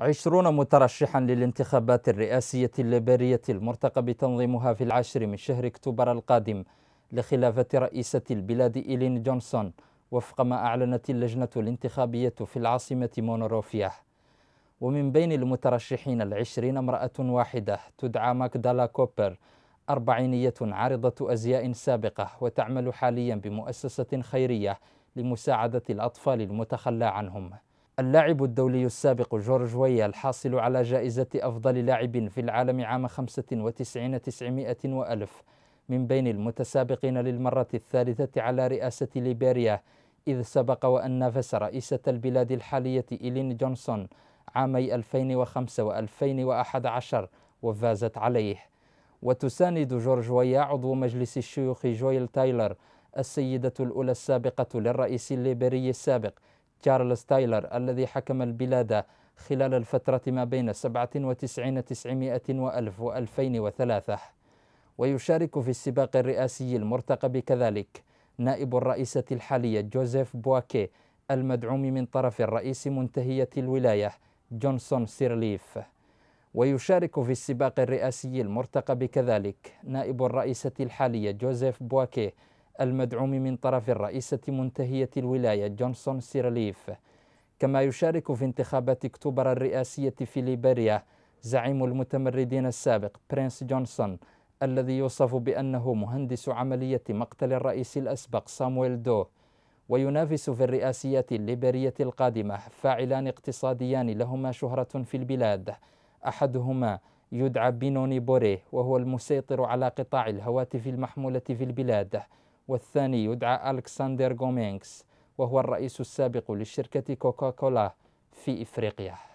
عشرون مترشحا للانتخابات الرئاسية الليبرية المرتقب تنظيمها في العاشر من شهر اكتوبر القادم لخلافة رئيسة البلاد إيلين جونسون وفق ما أعلنت اللجنة الانتخابية في العاصمة مونروفيا ومن بين المترشحين العشرين امرأة واحدة تدعى ماكدالا كوبر أربعينية عارضة أزياء سابقة وتعمل حاليا بمؤسسة خيرية لمساعدة الأطفال المتخلى عنهم اللاعب الدولي السابق جورج ويا الحاصل على جائزة أفضل لاعب في العالم عام 95 تسعمائة وألف من بين المتسابقين للمرة الثالثة على رئاسة ليبيريا إذ سبق وأن نافس رئيسة البلاد الحالية إيلين جونسون عامي 2005 و 2011 وفازت عليه وتساند جورج ويا عضو مجلس الشيوخ جويل تايلر السيدة الأولى السابقة للرئيس الليبري السابق تشارلز تايلر الذي حكم البلاد خلال الفترة ما بين 97 900 وألف وألفين وثلاثة ويشارك في السباق الرئاسي المرتقب كذلك نائب الرئيسة الحالية جوزيف بواكي المدعوم من طرف الرئيس منتهية الولاية جونسون سيرليف ويشارك في السباق الرئاسي المرتقب كذلك نائب الرئيسة الحالية جوزيف بواكي المدعوم من طرف الرئيسة منتهية الولاية جونسون سيرليف كما يشارك في انتخابات اكتوبر الرئاسية في ليبيريا زعيم المتمردين السابق برنس جونسون الذي يوصف بأنه مهندس عملية مقتل الرئيس الأسبق سامويل دو وينافس في الرئاسيات الليبرية القادمة فاعلان اقتصاديان لهما شهرة في البلاد أحدهما يدعى بينوني بوري وهو المسيطر على قطاع الهواتف المحمولة في البلاد والثاني يدعى ألكسندر غومينكس وهو الرئيس السابق لشركة كوكاكولا في إفريقيا